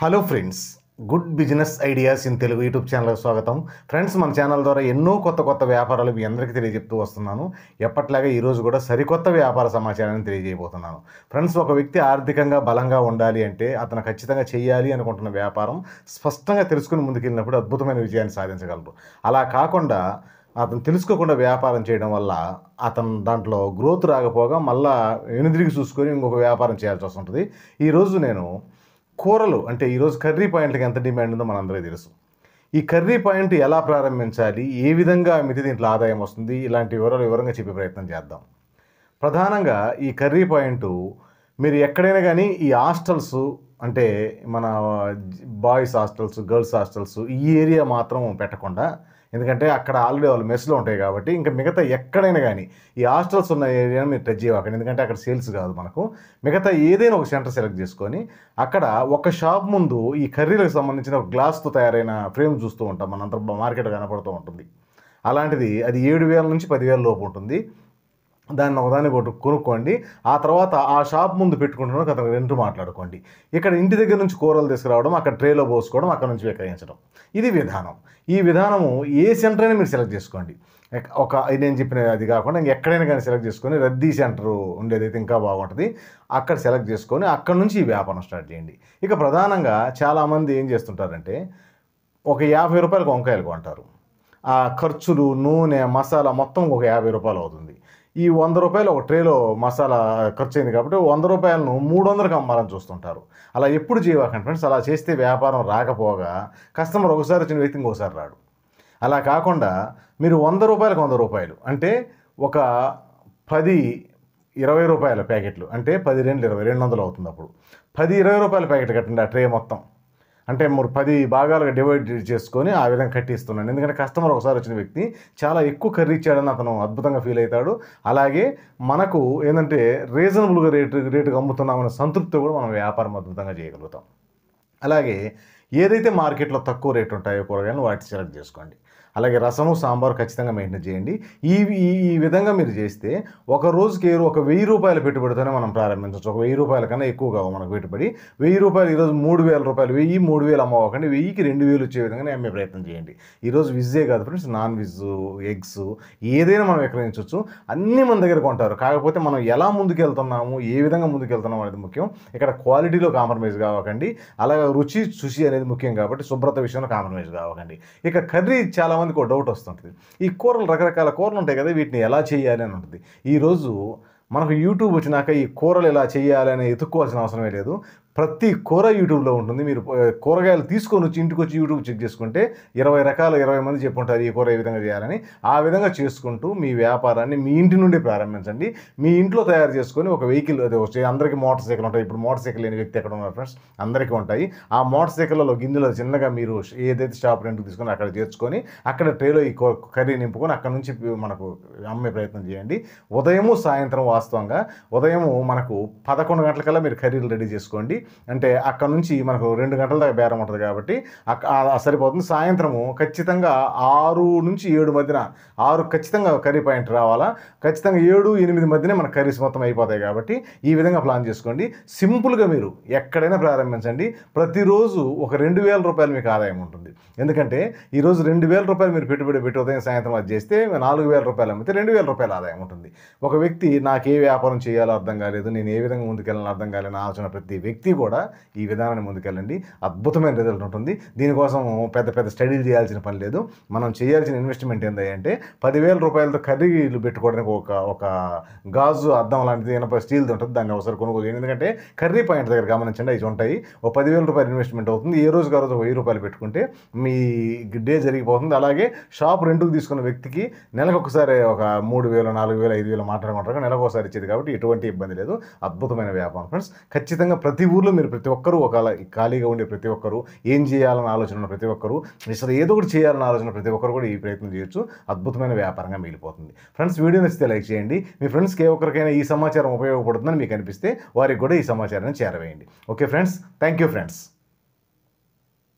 hello friends good business ideas in Telugu YouTube ఛానల్కి స్వాగతం friends మన ఛానల్ ద్వారా ఎన్నో కొత్త కొత్త వ్యాపారాలు మీ అందరికీ తెలియజెప్తూ వస్తున్నాను ఎప్పట్లాగా ఈరోజు కూడా సరికొత్త వ్యాపార సమాచారాన్ని తెలియజేయబోతున్నాను ఫ్రెండ్స్ ఒక వ్యక్తి ఆర్థికంగా బలంగా ఉండాలి అంటే అతను ఖచ్చితంగా చేయాలి అనుకుంటున్న వ్యాపారం స్పష్టంగా తెలుసుకుని ముందుకెళ్ళినప్పుడు అద్భుతమైన విజయాన్ని సాధించగలరు అలా కాకుండా అతను తెలుసుకోకుండా వ్యాపారం చేయడం వల్ల అతను దాంట్లో గ్రోత్ రాకపోగా మళ్ళా వెనుదిరిగి చూసుకొని ఇంకొక వ్యాపారం చేయాల్సి వస్తుంటుంది ఈరోజు నేను కూరలు అంటే ఈరోజు కర్రీ పాయింట్కి ఎంత డిమాండ్ ఉందో మనందరికీ తెలుసు ఈ కర్రీ పాయింట్ ఎలా ప్రారంభించాలి ఏ విధంగా మితి దీంట్లో ఆదాయం వస్తుంది ఇలాంటి వివరాలు వివరంగా చెప్పే ప్రయత్నం చేద్దాం ప్రధానంగా ఈ కర్రీ పాయింట్ మీరు ఎక్కడైనా కానీ ఈ హాస్టల్స్ అంటే మన బాయ్స్ హాస్టల్స్ గర్ల్స్ హాస్టల్స్ ఈ ఏరియా మాత్రం పెట్టకుండా ఎందుకంటే అక్కడ ఆల్రెడీ వాళ్ళు మెస్లో ఉంటాయి కాబట్టి ఇంకా మిగతా ఎక్కడైనా కానీ ఈ హాస్టల్స్ ఉన్న ఏరియా మీరు టచ్ అక్కడ ఎందుకంటే అక్కడ సేల్స్ కాదు మనకు మిగతా ఏదైనా ఒక సెంటర్ సెలెక్ట్ చేసుకొని అక్కడ ఒక షాప్ ముందు ఈ కర్రీలకు సంబంధించిన ఒక గ్లాస్తో తయారైన ఫ్రేమ్ చూస్తూ ఉంటాం మనంతా మార్కెట్ కనపడుతూ ఉంటుంది అలాంటిది అది ఏడు వేల నుంచి పదివేల లోపు ఉంటుంది దాన్ని ఒకదాన్ని కొనుక్కోండి ఆ తర్వాత ఆ షాప్ ముందు పెట్టుకుంటున్నాను అతను రెండు మాట్లాడుకోండి ఇక్కడ ఇంటి దగ్గర నుంచి కూరలు తీసుకురావడం అక్కడ ట్రేలో పోసుకోవడం అక్కడ నుంచి విక్రయించడం ఇది విధానం ఈ విధానము ఏ సెంటర్ అయినా మీరు సెలెక్ట్ చేసుకోండి ఒక నేను చెప్పిన అది కాకుండా ఎక్కడైనా కానీ సెలెక్ట్ చేసుకొని రద్దీ సెంటర్ ఉండేదైతే ఇంకా బాగుంటుంది అక్కడ సెలెక్ట్ చేసుకొని అక్కడ నుంచి ఈ వ్యాపారం స్టార్ట్ చేయండి ఇక ప్రధానంగా చాలామంది ఏం చేస్తుంటారంటే ఒక యాభై రూపాయలకు వంకాయలు కొంటారు ఆ ఖర్చులు నూనె మసాలా మొత్తం ఒక యాభై రూపాయలు అవుతుంది ఈ వంద రూపాయలు ఒక ట్రేలో మసాలా ఖర్చు అయింది కాబట్టి వంద రూపాయలను మూడు వందలకు అమ్మాలని చూస్తుంటారు అలా ఎప్పుడు చేయవాకండి ఫ్రెండ్స్ అలా చేస్తే వ్యాపారం రాకపోగా కస్టమర్ ఒకసారి వచ్చిన వ్యక్తి ఇంకోసారి రాడు అలా కాకుండా మీరు వంద రూపాయలకు వంద రూపాయలు అంటే ఒక పది ఇరవై రూపాయల ప్యాకెట్లు అంటే పది రెండు ఇరవై రెండు వందలు అవుతుంది అప్పుడు పది ఇరవై రూపాయల ప్యాకెట్ కట్టండి ఆ ట్రే మొత్తం అంటే మూడు పది భాగాలుగా డివైడ్ చేసుకొని ఆ విధంగా కట్టిస్తున్నాను ఎందుకంటే కస్టమర్ ఒకసారి వచ్చిన వ్యక్తి చాలా ఎక్కువ కర్రీ ఇచ్చాడని అతను అద్భుతంగా ఫీల్ అవుతాడు అలాగే మనకు ఏంటంటే రీజనబుల్గా రేటు రేటుకు అమ్ముతున్నామనే సంతృప్తి కూడా మనం వ్యాపారం అద్భుతంగా చేయగలుగుతాం అలాగే ఏదైతే మార్కెట్లో తక్కువ రేటు ఉంటాయో కూరగాయలు వాటి సెలెక్ట్ చేసుకోండి అలాగే రసము సాంబారు ఖచ్చితంగా మెయింటైన్ చేయండి ఈ ఈ విధంగా మీరు చేస్తే ఒక రోజుకి ఒక వెయ్యి రూపాయల పెట్టుబడితోనే మనం ప్రారంభించవచ్చు ఒక వెయ్యి రూపాయల కన్నా ఎక్కువ కావు మనకు పెట్టుబడి వెయ్యి రూపాయలు ఈరోజు మూడు వేల రూపాయలు వెయ్యి మూడు వేలు అమ్మవకండి వెయ్యికి రెండు వేలు వచ్చే విధంగానే అమ్మే ప్రయత్నం చేయండి ఈరోజు విజ్జే కాదు ఫ్రెండ్స్ నాన్ వెజ్ ఎగ్స్ ఏదైనా మనం విక్రయించవచ్చు అన్నీ మన దగ్గర కొంటారు కాకపోతే మనం ఎలా ముందుకెళ్తున్నాము ఏ విధంగా ముందుకెళ్తున్నాం అనేది ముఖ్యం ఇక్కడ క్వాలిటీలో కాంప్రమైజ్ కావకండి అలాగే రుచి శుచి అనేది ముఖ్యం కాబట్టి శుభ్రత విషయంలో కాంప్రమైజ్ కావకండి ఇక కర్రీ చాలా చాలామందికి ఒక డౌట్ వస్తుంటుంది ఈ కూరలు రకరకాల కూరలు ఉంటాయి కదా వీటిని ఎలా చేయాలి అని ఉంటుంది ఈరోజు మనకు యూట్యూబ్ వచ్చినాక ఈ కూరలు ఇలా చేయాలి అని ఎత్తుక్కోవాల్సిన అవసరమే లేదు ప్రతి కూర యూట్యూబ్లో ఉంటుంది మీరు కూరగాయలు తీసుకొని వచ్చి ఇంటికి వచ్చి యూట్యూబ్ చెక్ చేసుకుంటే ఇరవై రకాల ఇరవై మంది చెప్పుంటారు ఈ కూర ఏ విధంగా చేయాలని ఆ విధంగా చేసుకుంటూ మీ వ్యాపారాన్ని మీ ఇంటి నుండి ప్రారంభించండి మీ ఇంట్లో తయారు చేసుకొని ఒక వెహికల్ అది వచ్చి అందరికీ మోటార్ సైకిల్ ఉంటాయి ఇప్పుడు మోటార్ సైకిల్ లేని వ్యక్తి ఎక్కడ ఉన్నారు ఫ్రెండ్స్ అందరికీ ఉంటాయి ఆ మోటార్ సైకిల్లో గిన్నెలో చిన్నగా మీరు ఏదైతే షాప్ రెంట్కి తీసుకొని అక్కడ చేర్చుకొని అక్కడ ట్రేలో ఈ కర్రీ నింపుకొని అక్కడ నుంచి మనకు అమ్మే ప్రయత్నం చేయండి ఉదయము సాయంత్రం వాస్తవంగా ఉదయము మనకు పదకొండు గంటలకల్లా మీరు కర్రీలు రెడీ చేసుకోండి అంటే అక్కడ నుంచి మనకు రెండు గంటల దాకా బేరం ఉంటుంది కాబట్టి సరిపోతుంది సాయంత్రము ఖచ్చితంగా ఆరు నుంచి ఏడు మధ్యన ఆరు ఖచ్చితంగా కర్రీ పాయింట్ రావాలా ఖచ్చితంగా ఏడు ఎనిమిది మధ్యనే మన కర్రీస్ మొత్తం అయిపోతాయి కాబట్టి ఈ విధంగా ప్లాన్ చేసుకోండి సింపుల్గా మీరు ఎక్కడైనా ప్రారంభించండి ప్రతిరోజు ఒక రెండు వేల రూపాయలు మీకు ఆదాయం ఉంటుంది ఎందుకంటే ఈరోజు రెండు వేల రూపాయలు మీరు పెట్టుబడి పెట్టి ఉదయం సాయంత్రం అది చేస్తే నాలుగు వేల రూపాయలు అమ్మితే రెండు వేల రూపాయల ఆదాయం ఉంటుంది ఒక వ్యక్తి నాకు ఏ వ్యాపారం చేయాలో అర్థం కాలేదు నేను ఏ విధంగా ముందుకెళ్ళాలని అర్థం కాలేని ఆలోచన ప్రతి వ్యక్తి అందరికీ కూడా ఈ విధానాన్ని ముందుకెళ్ళండి అద్భుతమైన రిజల్ట్ ఉంటుంది దీనికోసం పెద్ద పెద్ద స్టడీలు చేయాల్సిన పని లేదు మనం చేయాల్సిన ఇన్వెస్ట్మెంట్ ఏంటంటే పదివేల రూపాయలతో కర్రీలు పెట్టుకోవడానికి ఒక ఒక గాజు అద్దం లాంటిది ఏమైనా స్టీల్ది ఉంటుంది దాన్ని ఒకసారి కొనుగోలు చేయండి ఎందుకంటే కర్రీ పాయింట్ దగ్గర గమనించండి అవి ఉంటాయి ఓ పదివేల రూపాయలు ఇన్వెస్ట్మెంట్ అవుతుంది ఏ రోజు రోజు వెయ్యి రూపాయలు పెట్టుకుంటే మీ డే జరిగిపోతుంది అలాగే షాప్ రెండుకు తీసుకున్న వ్యక్తికి నెలకు ఒకసారి ఒక మూడు వేలు నాలుగు వేలు ఐదు వేలు మాట్లాడుకుంటారు నెలకు ఒకసారి ఇచ్చేది కాబట్టి ఎటువంటి ఇబ్బంది లేదు అద్భుతమైన వ్యాపారం ఫ్రెండ్స్ ఖచ్చితంగా ప్రతి ఊరు ఊర్లో మీరు ప్రతి ఒక్కరూ ఒక ఖాళీగా ఉండే ప్రతి ఒక్కరూ ఏం చేయాలని ఆలోచన ప్రతి ఒక్కరూ అసలు ఏదో ఒకటి చేయాలని ఆలోచన ప్రతి ఒక్కరు కూడా ఈ ప్రయత్నం చేయొచ్చు అద్భుతమైన వ్యాపారంగా మిగిలిపోతుంది ఫ్రెండ్స్ వీడియో నచ్చితే లైక్ చేయండి మీ ఫ్రెండ్స్కి ఏ ఒక్కరికైనా ఈ సమాచారం ఉపయోగపడుతుందని మీకు అనిపిస్తే వారికి కూడా ఈ సమాచారాన్ని చేరవేయండి okay friends thank you friends